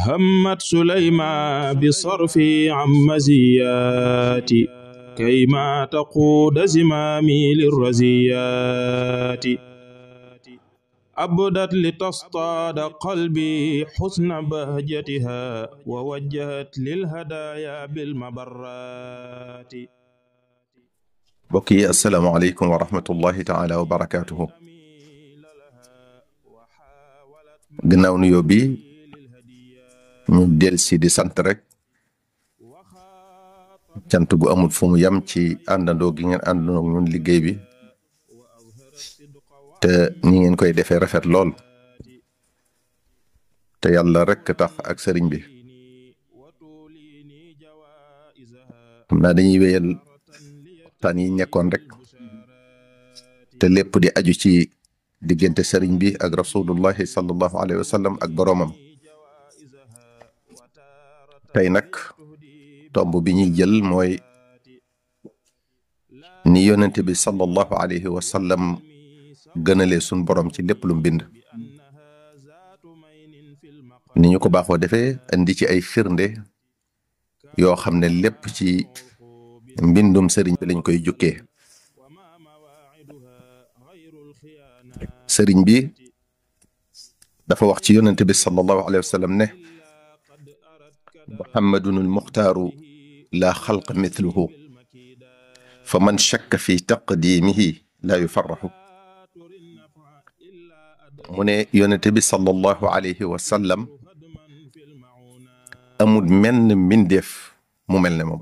همت سليما بصرفي عن مزياتي كيما تقود زمامي للرزيات أبدت لتصطاد قلبي حسن بهجتها ووجهت للهدايا بالمبرات بقي السلام عليكم ورحمة الله تعالى وبركاته قلنا نيوبي ñu del di sant rek cant gu amul fu mu yam ci àndandoo gi ngeen àndandoo ñun liggéey bi te ñi ngeen koy defee rafet lool te yàlla rek tax ak sëriñ bi xam naa dañuy wéyal yi nekkoon rek te lépp di aju ci diggante sëriñ bi ak rasulullahi sallallahu alayhi wa ak boroomam tey nag tomb bi ñuy jël mooy ni yonent bi sallallahu alayhi wa sallam gënalee suñ borom ci lépp lu mbind ni ñu ko baaxoo defee indi ci ay firnde yoo xam ne lépp ci mbindum sëriñ bi lañ koy jukkee sëriñ bi dafa wax ci yonent bi sallallahu alayhi wa sallam ne محمد المختار لا خلق مثله فمن شك في تقديمه لا يفرح من ينتبي صلى الله عليه وسلم أمود من من ديف مملنا مم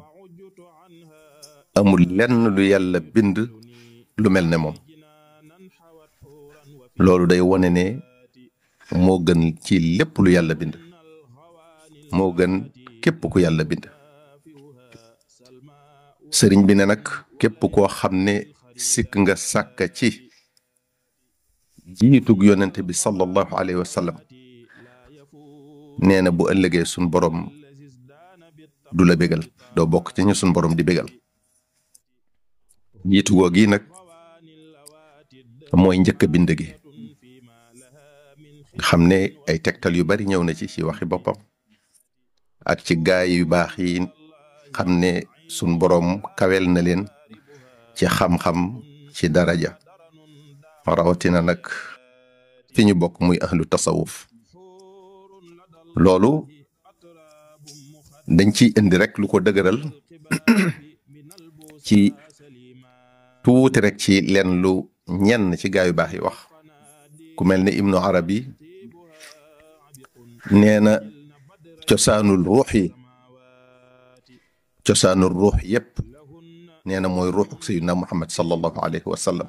أمود لن ليال بند لملنا مم لولو دايواني مو جن تي لب ليال بند moo gën képp ku yàlla bind sëriñ bi ne nag képp koo xam ne sikk nga sàkk ci jiitug yonente bi sallallahu alayhi wa sallam nee na ëllëgee suñ borom du la bégal doo bokk ci ñu suñ borom di bégal jiitu googu yi mooy njëkk a bind nga xam ne ay tegtal yu bari ñëw na ci ci waxi boppam ak ci gaay yu baax yi xam ne sun boroom kawel na leen ci xam-xam ci daraja rawatina nag fi ñu bokk muy lu tasawuf loolu dañ ci indi rek lu ko dëgëral ci tuuti rek ci leen lu ñenn ci gaay yu baax yi wax ku mel ni ibnu arabi nee تسان الروح تسان الروح يب نينا موي روح سيدنا محمد صلى الله عليه وسلم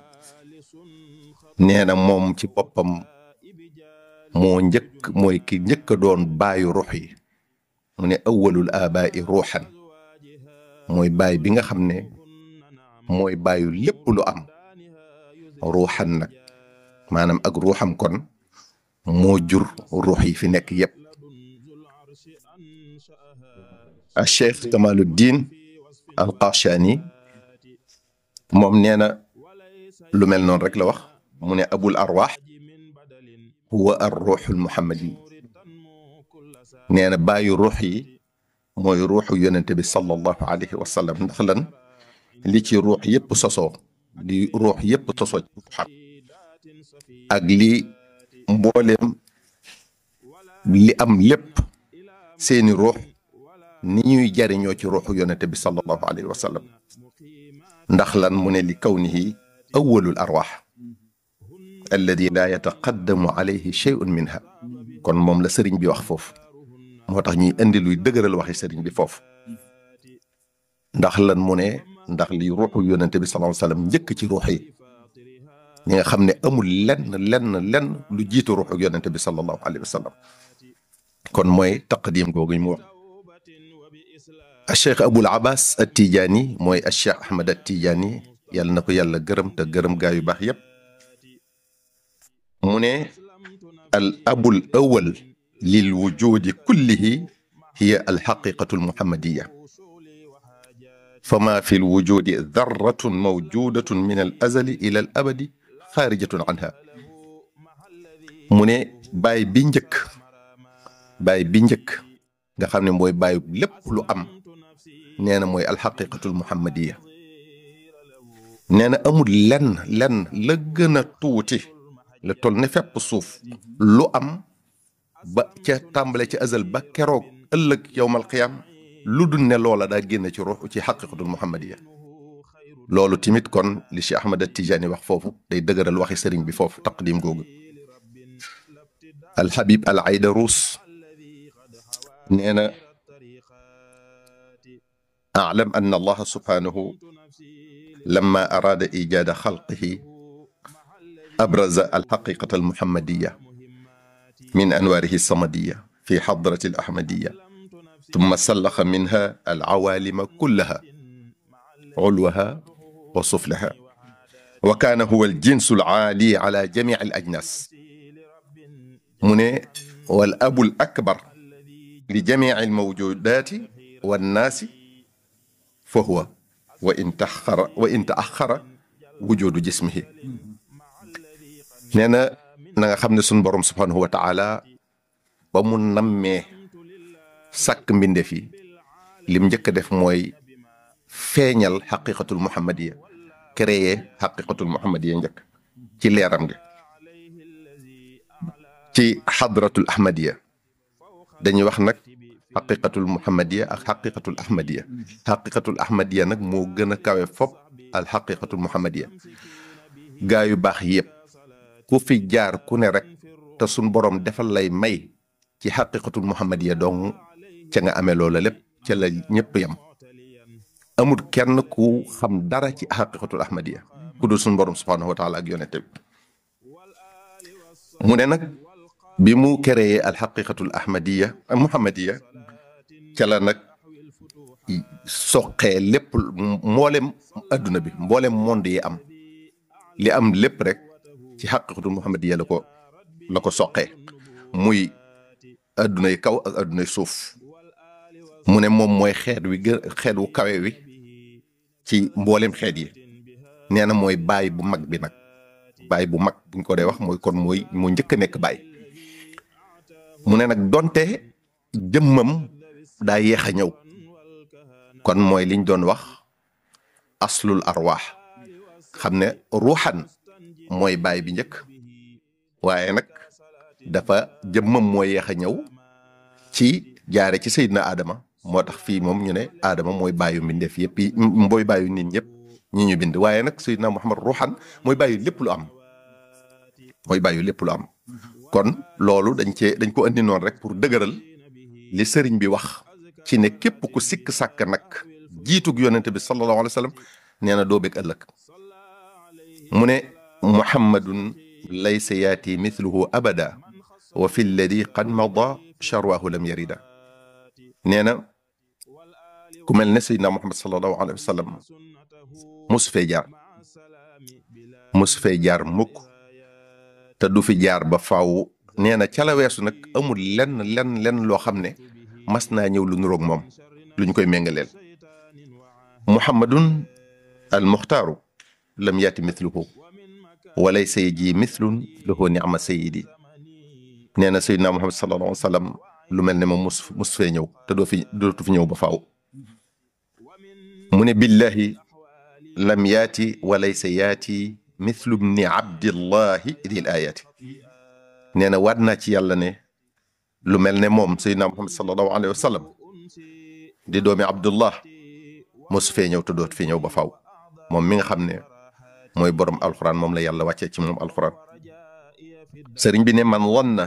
نينا موم تي بوبام مو نجك موي كي نجك دون باي روحي من اول الاباء روحا موي باي بيغا خامني موي باي لب لو ام روحا نك مانام اك روحام كون مو جور روحي في نيك يب الشيخ كمال الدين القاشاني موم نينا لو مل نون رك لا ابو الارواح هو الروح المحمدي نينا باي روحي موي روح يونتبي صلى الله عليه وسلم نخلا لي تي روح ييب سوسو دي روح ييب توسو حق اك لي مبولم لي ام ييب سيني روح نيوي جاري نيو تي روحو يونتي بي صلى الله عليه وسلم نخلا من لكونه اول الارواح الذي لا يتقدم عليه شيء منها كون موم لا سيرين بي واخ فوف موتاخ ني اندي لوي دغرال واخي سيرين بي فوف نخلا من ندخ لي روحو يونتي بي صلى الله عليه وسلم نيك تي روحي ني خامني امول لن لن لن لو جيتو روحو يونتي بي صلى الله عليه وسلم كون موي تقديم غوغي مو الشيخ ابو العباس التيجاني موي الشيخ احمد التيجاني يالا نكو يالا گرم تا گرم گايو باخ ياب موني الاب الاول للوجود كله هي الحقيقه المحمديه فما في الوجود ذره موجوده من الازل الى الابد خارجه عنها موني باي بنجك باي بنجك nga موي باي bayu أم نانا موي الحقيقة المحمدية نانا أمو لن لن لغنا توتي لطول نفق بصوف لو أم با تي تامبلة أزل بكروك ألق يوم القيام لدن لولا دا جينا روح تي حقيقة المحمدية لولو تيميت كون لشي أحمد التجاني وخفوفو دي دقر الوخي سرين بفوف تقديم جوجل الحبيب العيدروس نانا اعلم ان الله سبحانه لما اراد ايجاد خلقه ابرز الحقيقه المحمديه من انواره الصمديه في حضره الاحمديه ثم سلخ منها العوالم كلها علوها وسفلها وكان هو الجنس العالي على جميع الاجناس من والاب الاكبر لجميع الموجودات والناس fa huwa wa in taxara wa in taaxara wujoodu jismihi nee na nanga xam ne suñ borom subhanahu wa taala ba mu nammee sàkk mbindeef yi lim njëkk def mooy feeñal xaqiqatul muhammadiya créer xaqiqatul muhammadiya njëkk ci leeram gi ci xadratul ahmadiya dañuy wax nag xaqiqatul muhammadiya ak xaqiqatul ahmadiya xaqiqatul ahmadiya nag moo gën a kawe fop al xaqiqatul muhammadiya gaa yu baax yépp ku fi jaar ku ne rek te sun borom defal lay may ci xaqiqatul muhammadiya dong ca nga amee loola lépp ca la ñëpp yam amul kenn ku xam dara ci xaqiqatul ahmadiya ku dul sun borom subhaanahu wa taala ak mu ne nag bi mu créé al xaqiqatul ahmadiya muhammadiya ca la nag soqee lépp mboolem adduna bi mboolem monde yi am li am lépp rek ci xaqiqatu muhammadiya la ko la ko soqee muy addunay kaw ak addunay suuf mu ne moom mooy xeet wi gën wu kawe wi ci mboolem xeet yi nee mooy baay bu mag bi nag baay bu mag buñ ko dee wax mooy kon mooy moo njëkk a nekk baay mu nag donte jëmmam daa yéex a ñëw kon mooy liñ doon wax aslul arwaax xam ne ruuxan mooy baay bi njëkk waaye nag dafa jëmmam moo yéex a ñëw ci jaare ci Seydina Adama moo tax fii moom ñu ne Adama mooy baayu mbindeef yëpp yi mooy baayu nit ñëpp ñi ñu bind waaye nag Seydina Muhammad ruuxan mooy baayu lépp lu am mooy baayu lépp lu am kon loolu dañ cee dañ ko andi noonu rek pour dëgëral li sëriñ bi wax ci ne képp ku sikk sàkk nag jiitug yonente bi sallallahu alayhi wasallam sallam nee na doo bég ëllëg mu ne muhammadun laysa yaati mithluhu abada wa fi lladi qad mada charwahu lam yarida nee na ku mel ne seydina muhammad sallallahu alayhi wasallam sallam mosu fee jaar mosu fee jaar mukk te du fi jaar ba faw nee na ca la weesu nag amul lenn lenn lenn loo xam ne mas naa ñëw lu nuroog moom lu ñu koy méngaleel muhammadun al muxtaaru lam yaati mithluhu walay say ji mithlun lahu niama sayidi nee na sey muhammad sallallahu alayhi wa sallam lu mel ne moom mus fee ñëw te doo fi dootu fi ñëw ba faaw mu ne billahi lam yaati walaysa yaati mithlu bni abdillahi dil ayaati nee na waat naa ci yàlla ne lu mel ne moom sayyidina Muhammad sallallahu alayhi wa sallam di doomi Abdullah mosu fee ñëw te doot fii ñëw ba faw moom mi nga xam ne mooy borom alquran moom la yàlla wàccee ci moom alquran sëriñ bi ne man wanna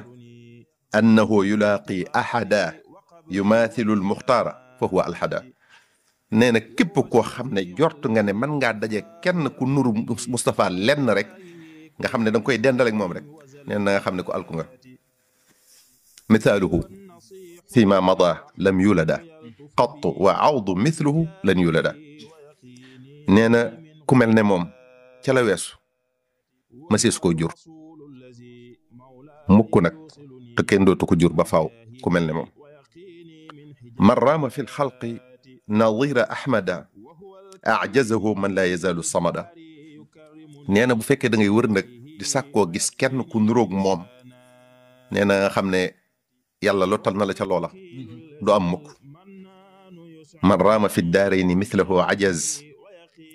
annahu yulaqi ahada yumathilu almukhtara fa huwa alhada nee na képp koo xam ne jort nga ne man ngaa daje kenn ku nuru Moustapha lenn rek nga xam ne da nga koy dendaleek moom rek nee na nga xam ne ko alku nga مثاله فيما مضى لم يولدا قط وعawdu mithluhu lan yulada nee na ku mel ne moom ca la weesu masees koo jur mukk nag te kenn dootu ko jur ba faaw ku mel ne moom man raama fi lxalqi nadira ahmada ajazahu man laa yazaalu samada nee na bu fekkee da ngay wër nag di sàkkoo gis kenn ku nuróog moom nee na nga xam ne yàlla lottal na la ca loola du am mukk man raama fi daarayni mithlahu ajaz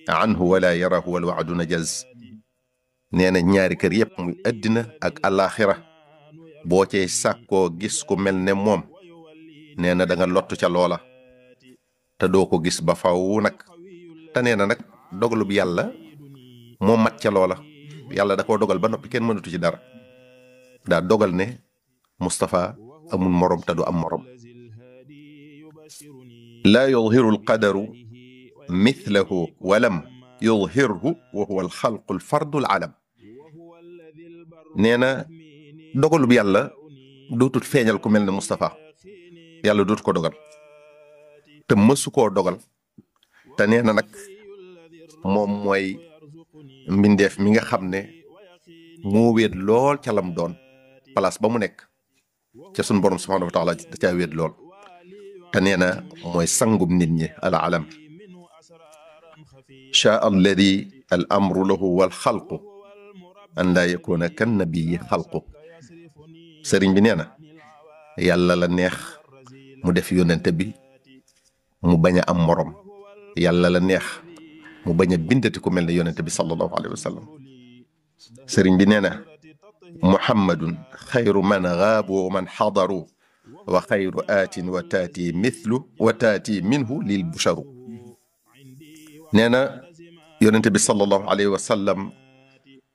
anhu wala yarahu wal waadu najaz nee na ñaari kër yëpp muy àddina ak alaaxira ce cey sàkkoo gis ku mel ne moom nee na da nga lottu ca loola te doo ko gis ba faw nag te nee na nag dogalub yàlla moo mat ca loola yàlla da koo dogal ba noppi kenn mënatu ci dara daa dogal ne Moustapha amul morom te du am morom laa yudhiru alqadaru mithlahu walam yudhirhu wa huwa alxalqu alfardu alalam nee na dogalub yàlla feeñal ku mel ne Moustapha yàlla dootu ko dogal te mësu koo dogal te nee na nag moom mooy mbindeef mi nga xam ne moo lool ca lam doon place ba mu nekk ci sun borom subhanahu wa taala ci ta wéet lool ta neena moy sangum nit ñi al alam sha alladhi al amru lahu wal khalq an la yakuna kan nabiyi khalq serign bi neena yàlla la neex mu def yonent bi mu baña am morom yàlla la neex mu baña bindati ku melni yonent bi sallallahu alayhi wasallam serign bi neena محمد خير من غاب ومن حضروا وخير آت وتاتي مثله وتاتي منه للبشر nee na yonente bi sallallahu alayhi wa sallam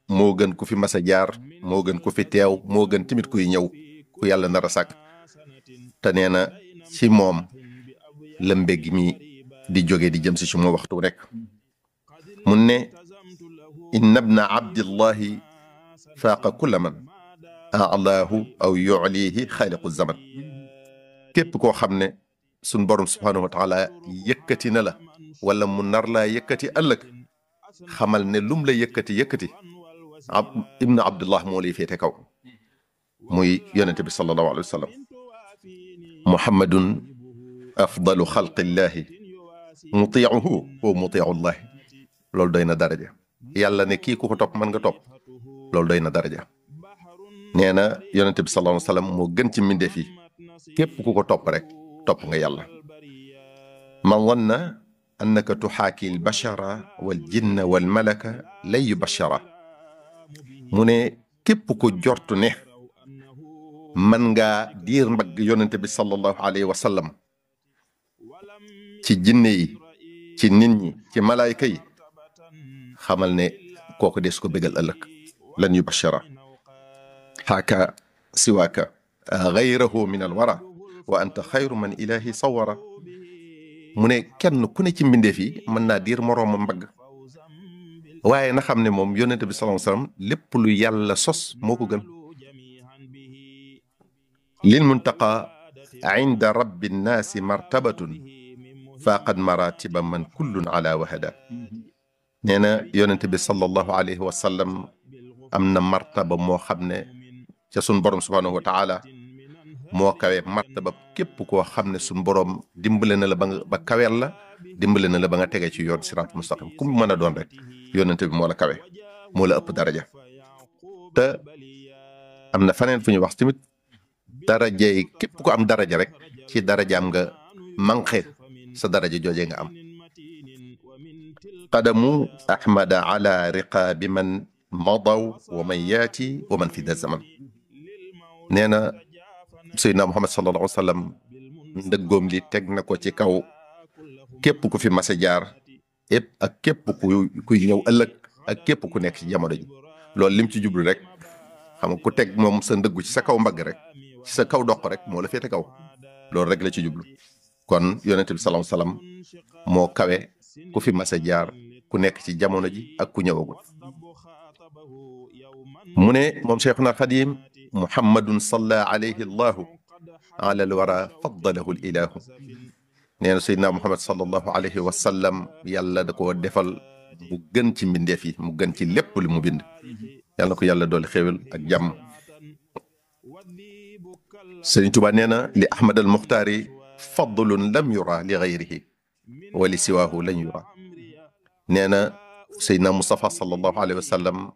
moo gën ku fi mas a jaar moo gën ku fi teew moo gën tamit kuy ñëw ku yàlla nar a sàkk te nee na ci moom la mbég mi di jóge di jëm si ci mu waxtu rek mun ne inna bna abdillahi فاق كل من أعلاه أو يعليه خالق الزمن كيف كو خمني سن سبحانه وتعالى يكتي نلا ولا منر لا يكتي ألك خمل نلوم لا يكتي يكتي ابن عبد الله مولي في تكو موي ينتبه صلى الله عليه وسلم محمد أفضل خلق الله مطيعه مطيع الله لول داينا درجة يلا نكيكو توب من توب loolu doyna na daraja neena yonnati bi sallallahu alayhi wasallam mo gën ci minde fi kep ku ko top rek top nga yàlla man wanna annaka tuhaki l bachara wal jinna wal malaka lay yu mune kep ne ku jortu ne man nga dir mag yonnati bi sallallahu alayhi wasallam ci jinne yi ci nit ñi ci malaika yi xamal ne kooku des ko bégal ëllëg لن يبشره حكى سواك غيره من الورى وأنت خير من إلهي صوره mu ne kenn ku ne ci mbindeef yi mën naa diir moroomam mbagg waaye na xam ne moom yonente bi sallallahu alayhi wasallam lépp lu yàlla sos moo ko gën lil muntaqa inda rabbi nnaasi martabatun faaqad maratiba man kullun ala wahada nee na yonente bi sallallahu alayhi wasallam am na martaba moo xam ne ca sun borom subhaanahu wa taala moo kawe martaba képp koo xam ne sun borom dimbale na la ba nga ba kaweel la dimbale na la ba nga tege ci yoon siraat mustaqim ku mën a doon rek yonente bi moo la kawe moo la ëpp daraja te am na faneen fu ñu wax tamit daraja yi képp ku am daraja rek ci darajaam nga manqué sa daraja jooje nga am qadamu ahmada ala riqaabi man madaw wa man yaati wa man fi da zaman nee na Seydina Muhammad sallallahu alayhi wa sallam ndëggoom li teg na ko ci kaw képp ku fi mas jaar épp ak képp ku kuy ñëw ëllëg ak képp ku nekk ci jamono lool loolu lim ci jublu rek xam nga ku teg moom sa ndëggu ci sa kaw mbagg rek ci sa kaw doq rek moo la féete kaw loolu rek la ci jublu kon yonente bi salaam salaam moo kawe ku fi mas jaar ku nekk ci jamono ji ak ku ñëwagul مني موم شيخنا القديم محمد صلى عليه الله على الورى فضله الاله نينا سيدنا محمد صلى الله عليه وسلم يلا دكو ديفال بو گنتي منديفي مو گنتي لب لي مو بند يلا نكو يلا دول خيول اك جام سيدنا توبا نينا لاحمد المختاري فضل لم يرى لغيره ولسواه لن يرى نينا سيدنا مصطفى صلى الله عليه وسلم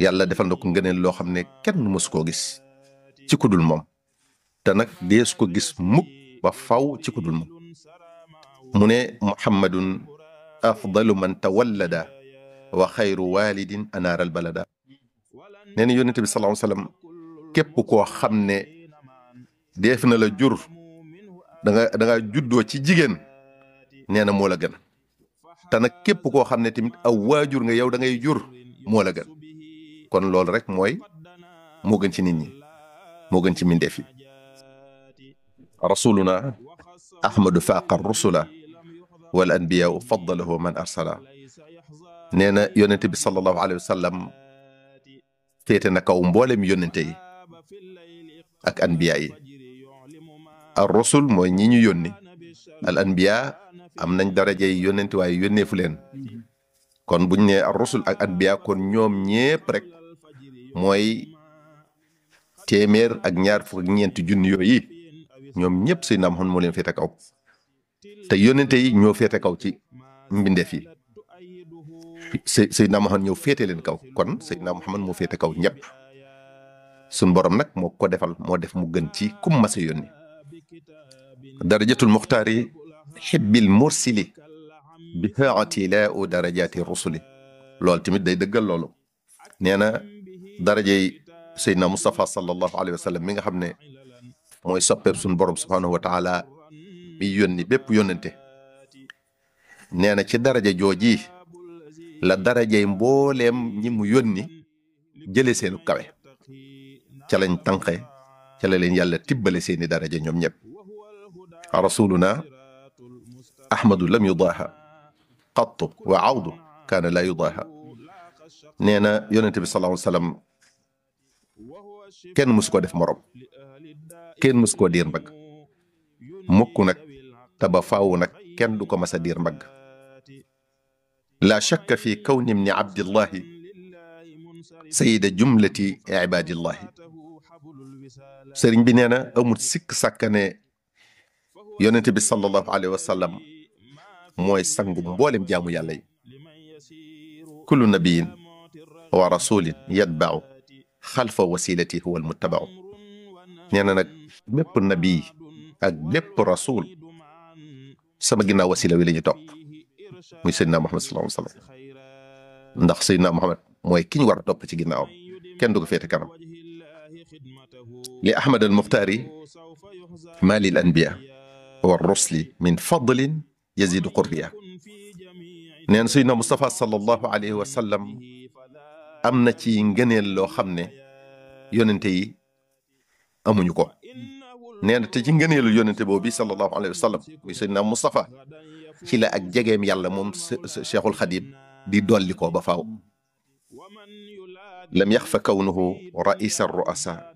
يلا دفن لكم جن الله خمنة كن مسكوجس تكود المم تناك ديس كوجس مك بفاو تكود المم من محمد أفضل من تولد وخير والد أنار البلد نين يونت بي صلى الله عليه وسلم كيب كو خمنة ديفن لجور دعا دعا جدو تيجين نين مولا جن te nag képp koo xam ne tamit aw jur nga yow da ngay jur moo la kon loolu rek mooy moo gën ci nit ñi moo gën ci mindeef yi rasuluna ahmadu faaqa rusula wal anbiyaa faddalahu man arsala nee na yonente bi sallallahu alayhi wa sallam féete na kaw mboole mi yi ak anbiyaa yi ar rusul mooy ñi ñu al anbiya am nañ dara darajey yónnenti waaye yónneefu leen kon buñ ne ar rusul ak anbiya kon ñoom ñépp rek mooy téeméer ak ñaar fukk ak ñeenti junni yooyu ñoom ñëpp Seydina Muhammad moo leen féete kaw te yónnente yi ñoo féete kaw ci mbindeef yi Seydina Muhammad ñëw féete leen kaw kon Seydina Muhammad moo féete kaw ñëpp suñ borom nag moo ko defal moo def mu gën ci kum masa yónni درجة المختار حب المرسل بها اعتلاء درجات الرسل لو تيميت داي دغال لولو نينا درجي سيدنا مصطفى صلى الله عليه وسلم ميغا خامني موي سوبيب سون بروم سبحانه وتعالى مي يوني بيب يوني نينا سي درجه جوجي لا درجه مبولم ني يوني جيلي سينو كاوي تالين تانخي تالين يالا تيبالي سيني درجه نيب رسولنا أحمد لم يضاهى قط وعوضه كان لا يضاهى نينا يونتي صلى الله عليه وسلم كان مسكو في مرم كان مسكو دير مك مكونك تبفاونك كان دوكو مسا دير مك لا شك في كون ابن عبد الله سيد جملة عباد الله سيرين بنينا أمود سك سكني yonent bi sallallahu alayhi wa sallam mooy sangu mboolem jaamu yàlla yi kullu nabiyin wa rasulin yatbau xalfa wasilati huwa almuttabau nee na nag bépp nabi ak bépp rasul sama ginnaaw wasila wi la ñu topp muy seydina Muhammad sallallahu alayhi wa sallam ndax seydina Muhammad mooy ki ñu war a topp ci ginnaawam kenn du ko féete kanam li Ahmad al Muxtaari maali al anbiya والرسل من فضل يزيد قربيا نين سيدنا مصطفى صلى الله عليه وسلم امنا تي نغنيل لو خامني يوننتي امو نيوكو نين تي نغنيل يوننتي بوبي صلى الله عليه وسلم وي سيدنا مصطفى سي لا اك شيخ الخديب دي دوليكو با فاو لم يخف كونه رئيس الرؤساء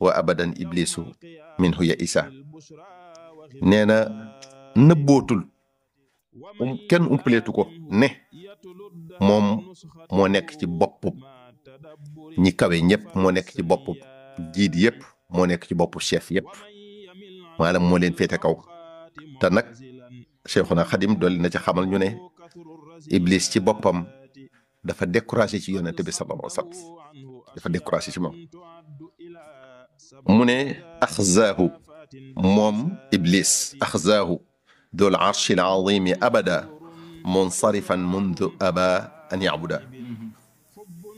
وابدا ابليس منه يئسا nee na nëbbootul um kenn umpaleetu ko ne moom moo nekk ci bopp ñi kawe ñëpp moo nekk ci bopp jiit yëpp moo nekk ci boppu chef yëpp maanaam moo leen féete kaw te nag Cheikhuna Xadim dolli na ci xamal ñu ne Iblis ci boppam dafa découragé ci yonent bi sallallahu alayhi wasallam dafa découragé ci moom mu ne axzaahu موم إبليس أخزاه ذو العرش العظيم أبدا منصرفا منذ أبا أن يعبد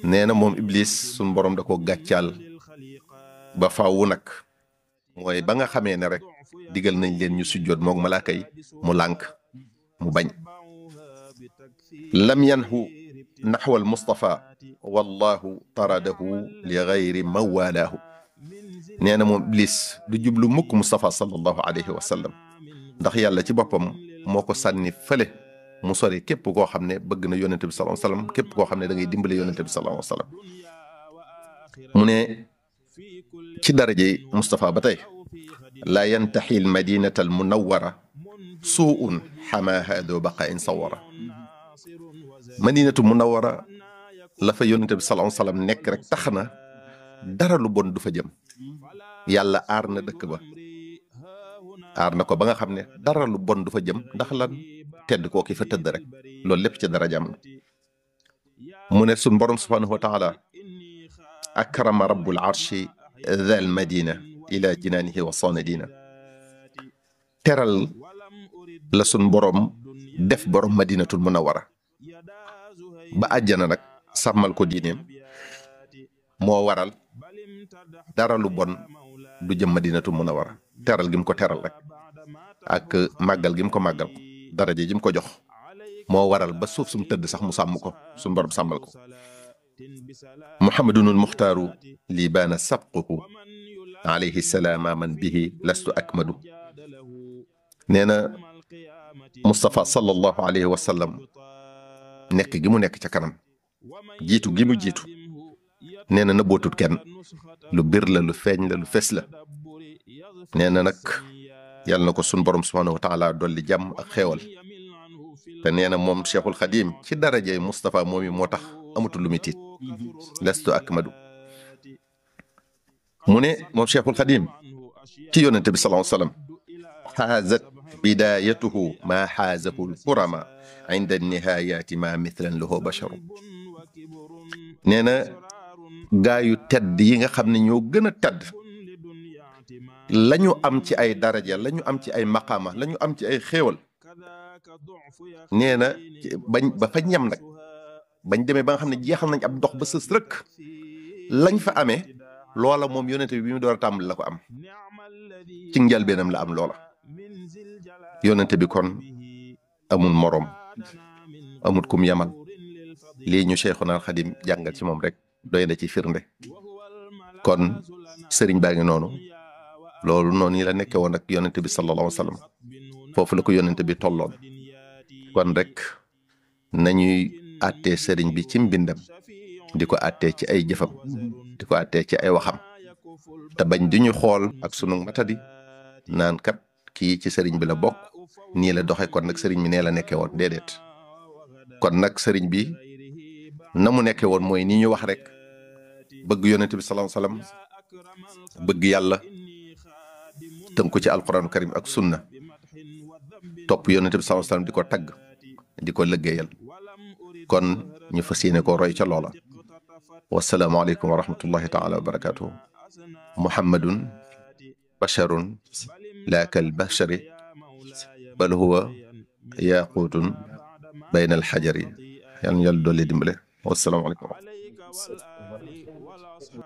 نينا موم إبليس سنبرم دكو غاكيال بفاونك موي بانا خمينا رك ديگل نين لين نيو ملاكي ملانك مبان لم ينهو نحو المصطفى والله طرده لغير مواله مو nee na moom iblis du jublu mukk Moustapha sallallahu alayhi wa sallam ndax yàlla ci boppam moo ko sànni fale mu sori képp koo xam ne bëgg na yonente bi sallallahu alayhi wa sallam képp koo xam ne dangay ngay dimbale yonente bi sallallahu alayhi wa sallam mu ci darajey Moustapha ba tey laa yantaxi l madinata al munawara suun xamaaha doo baqa in sawara madinatu munawara la fa yonente bi sallallahu alayhi nekk rek tax na dara lu bon du fa jëm yàlla aar na dëkk ba aar na ko ba nga xam ne dara lu bon du fa jëm ndax lan tedd koo ki fa tëdd rek loolu lépp ci dara jàmm mu ne suñ borom subhanahu wa taala akrama rabbul arshi dhal madina ila jinaanihi wa sanadina teral la sun boroom def borom madinatul munawwara ba àjjana nag sàmmal ko diineem moo waral dara lu bon du jëm madinatu munawara teral gi mu ko teral rek ak magal gi mu ko magal daraje ji mu ko jox mo waral ba suuf sum teud sax mu sam ko sum borom sàmmal ko muhammadunul muxtaaru li bana sabquhu alayhi salama man bihi lastu akmadu neena mustafa sallallahu alayhi wa sallam nek gi mu nek ca kanam jitu gi mu jitu nee na nëbbootut kenn lu bir la lu feeñ la lu fes la nee na nag yàlla na ko sun borom subhanahu wa taala dolli jàmm ak xéewal te nee na moom cheikhul xadim ci daraje Moustapha moom yi moo tax amatul lu muy tiit lestu ak madu mu ne moom cheikhul xadim ci yonente bi sallallahu alayhi wa sallam xaazat bidayatuhu maa xaazahu lkurama inda nihayaati ma mithlan lahu basharu nee gaayu tedd yi nga xam ne ñoo gën a tedd lañu am ci ay daraja lañu am ci ay maqama lañu am ci ay xéewal nee na bañ ba fa ñam nag bañ demee ba nga xam ne jeexal nañ ab dox ba sës rëkk lañ fa amee loola moom yonente bi bi mu door a tàmbali la ko am ci njalbeenam la am loola yonente bi kon amul morom amul kum yamal lii ñu Cheikhuna al Xadim jàngal ci moom rek doy na ci firnde kon sëriñ baa ngi noonu loolu noonu yi la nekke woon ak yonente bi sallallahu alayhi wa foofu la ko yonente bi tolloon kon rek na nañuy àttee sëriñ bi cim mbindam di ko àttee ci ay jëfam di ko àttee ci ay waxam te bañ di ñu xool ak sunu matadi naan kat kii ci sëriñ bi la bokk nii la doxee kon nag sëriñ bi nee la nekkee woon déedéet kon nag sëriñ bi na mu nekkee woon mooy ni ñu wax rek بغي يونتي بي صلى الله عليه وسلم بغي يالا تنكو تي القران الكريم اك سنه توب يونتي بي صلى الله عليه وسلم ديكو تاغ ديكو لغيال كون ني فاسيني كو روي تي لولا والسلام عليكم ورحمه الله تعالى وبركاته محمد بشر لا كالبشر بل هو ياقوت بين الحجر يعني يلدو لي والسلام عليكم that's